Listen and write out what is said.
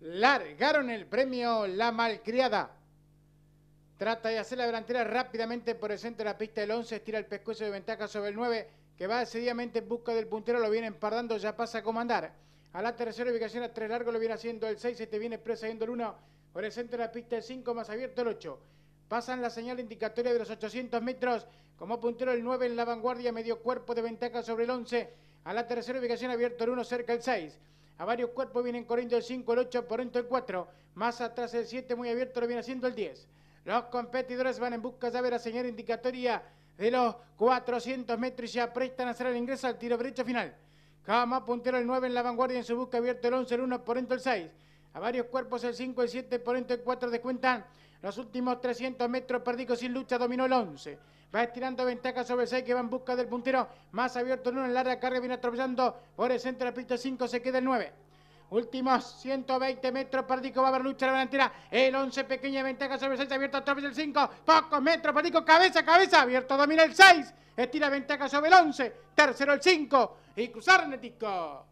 largaron el premio La Malcriada. Trata de hacer la delantera rápidamente por el centro de la pista. del 11 estira el pescuezo de ventaja sobre el 9, que va decididamente en busca del puntero. Lo viene empardando, ya pasa a comandar. A la tercera ubicación, a tres largos, lo viene haciendo el 6. Este viene presagiendo el 1. Por el centro de la pista, el 5 más abierto, el 8. Pasan la señal indicatoria de los 800 metros. Como puntero, el 9 en la vanguardia, medio cuerpo de ventaja sobre el 11. A la tercera ubicación, abierto el 1, cerca el 6. A varios cuerpos vienen corriendo el 5, el 8, por dentro el 4. Más atrás el 7, muy abierto, lo viene haciendo el 10. Los competidores van en busca de ver la señal indicatoria de los 400 metros y se aprestan a hacer el ingreso al tiro derecho final. Cama puntero el 9 en la vanguardia en su busca abierto el 11, el 1, por dentro el 6. A varios cuerpos el 5, el 7, por dentro el 4 descuentan. Los últimos 300 metros perdico sin lucha dominó el 11. Va estirando ventaja sobre 6 que va en busca del puntero. Más abierto el 1 en larga carga viene atropellando. Por el centro de la pista 5 se queda el 9. Últimos 120 metros, Pardico va a haber lucha la delantera. El 11, pequeña ventaja sobre el 6, abierto atropella el 5. Pocos metros, Pardico, cabeza, cabeza, abierto, domina el 6. Estira ventaja sobre el 11. Tercero el 5. Y cruzar Netico.